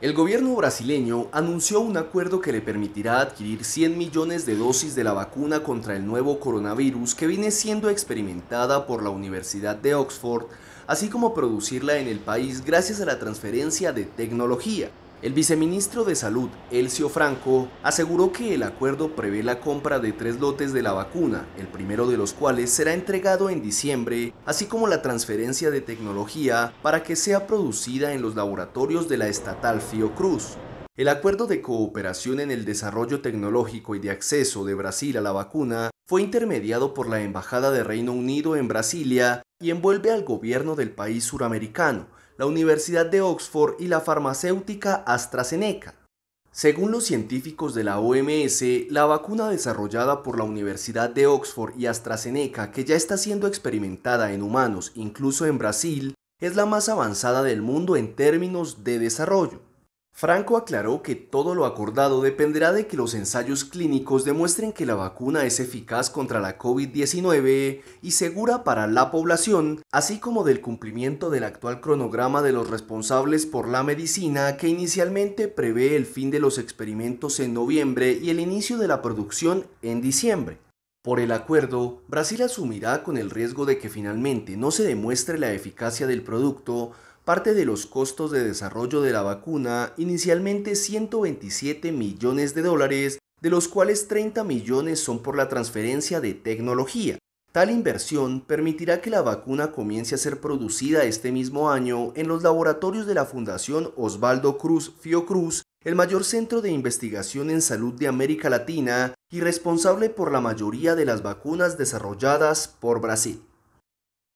El gobierno brasileño anunció un acuerdo que le permitirá adquirir 100 millones de dosis de la vacuna contra el nuevo coronavirus que viene siendo experimentada por la Universidad de Oxford, así como producirla en el país gracias a la transferencia de tecnología. El viceministro de Salud, Elcio Franco, aseguró que el acuerdo prevé la compra de tres lotes de la vacuna, el primero de los cuales será entregado en diciembre, así como la transferencia de tecnología para que sea producida en los laboratorios de la estatal Fiocruz. El acuerdo de cooperación en el desarrollo tecnológico y de acceso de Brasil a la vacuna fue intermediado por la Embajada de Reino Unido en Brasilia y envuelve al gobierno del país suramericano, la Universidad de Oxford y la farmacéutica AstraZeneca. Según los científicos de la OMS, la vacuna desarrollada por la Universidad de Oxford y AstraZeneca, que ya está siendo experimentada en humanos, incluso en Brasil, es la más avanzada del mundo en términos de desarrollo. Franco aclaró que todo lo acordado dependerá de que los ensayos clínicos demuestren que la vacuna es eficaz contra la COVID-19 y segura para la población, así como del cumplimiento del actual cronograma de los responsables por la medicina que inicialmente prevé el fin de los experimentos en noviembre y el inicio de la producción en diciembre. Por el acuerdo, Brasil asumirá con el riesgo de que finalmente no se demuestre la eficacia del producto parte de los costos de desarrollo de la vacuna, inicialmente 127 millones de dólares, de los cuales 30 millones son por la transferencia de tecnología. Tal inversión permitirá que la vacuna comience a ser producida este mismo año en los laboratorios de la Fundación Osvaldo Cruz Fiocruz, el mayor centro de investigación en salud de América Latina y responsable por la mayoría de las vacunas desarrolladas por Brasil.